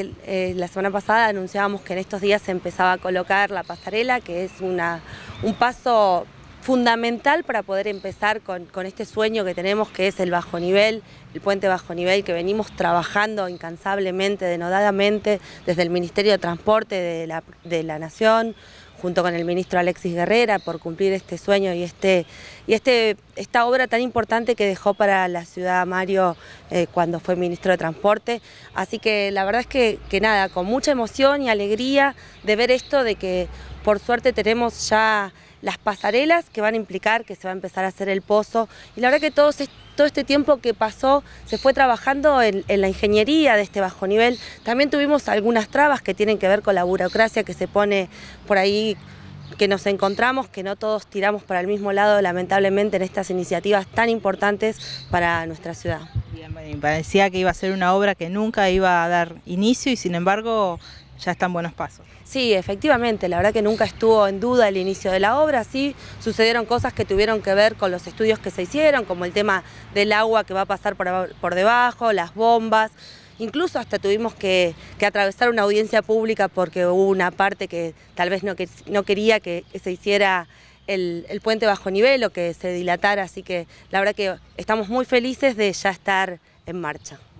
Eh, la semana pasada anunciábamos que en estos días se empezaba a colocar la pasarela, que es una, un paso fundamental para poder empezar con, este sueño que tenemos que es el bajo nivel, el puente bajo nivel que venimos trabajando incansablemente, denodadamente desde el Ministerio de Transporte de la, de la Nación, junto con el ministro Alexis Guerrera por cumplir este sueño y, este, y este, esta obra tan importante que dejó para la ciudad Mario eh, cuando fue ministro de Transporte. Así que la verdad es que, que nada, con mucha emoción y alegría de ver esto, de que por suerte tenemos ya las pasarelas que van a implicar que se va a empezar a hacer el pozo. Y la verdad que todo, todo este tiempo que pasó se fue trabajando en, la ingeniería de este bajo nivel. También tuvimos algunas trabas que tienen que ver con la burocracia que se pone por ahí que nos encontramos, que no todos tiramos para el mismo lado, lamentablemente, en estas iniciativas tan importantes para nuestra ciudad. parecía que iba a ser una obra que nunca iba a dar inicio y sin embargo ya están buenos pasos. Sí, efectivamente, la verdad que nunca estuvo en duda el inicio de la obra, sí sucedieron cosas que tuvieron que ver con los estudios que se hicieron, como el tema del agua que va a pasar por, debajo, las bombas, incluso hasta tuvimos que, atravesar una audiencia pública porque hubo una parte que tal vez no, quería que, se hiciera el, puente bajo nivel o que se dilatara, así que la verdad que estamos muy felices de ya estar en marcha.